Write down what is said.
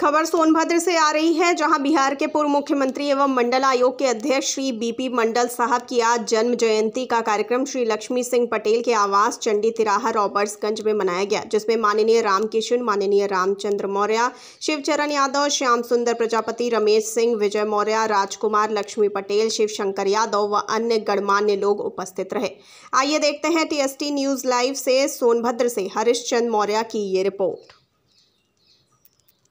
खबर सोनभद्र से आ रही है जहां बिहार के पूर्व मुख्यमंत्री एवं मंडल आयोग के अध्यक्ष श्री बीपी मंडल साहब की आज जन्म जयंती का कार्यक्रम श्री लक्ष्मी सिंह पटेल के आवास चंडी तिराहा रॉबर्ट्सगंज में मनाया गया जिसमें माननीय रामकिशन माननीय रामचंद्र मौर्य शिवचरण यादव श्याम सुंदर प्रजापति रमेश सिंह विजय मौर्य राजकुमार लक्ष्मी पटेल शिव शंकर यादव व अन्य गणमान्य लोग उपस्थित रहे आइए देखते हैं टीएसटी न्यूज लाइव से सोनभद्र से हरिश्चंद मौर्य की ये रिपोर्ट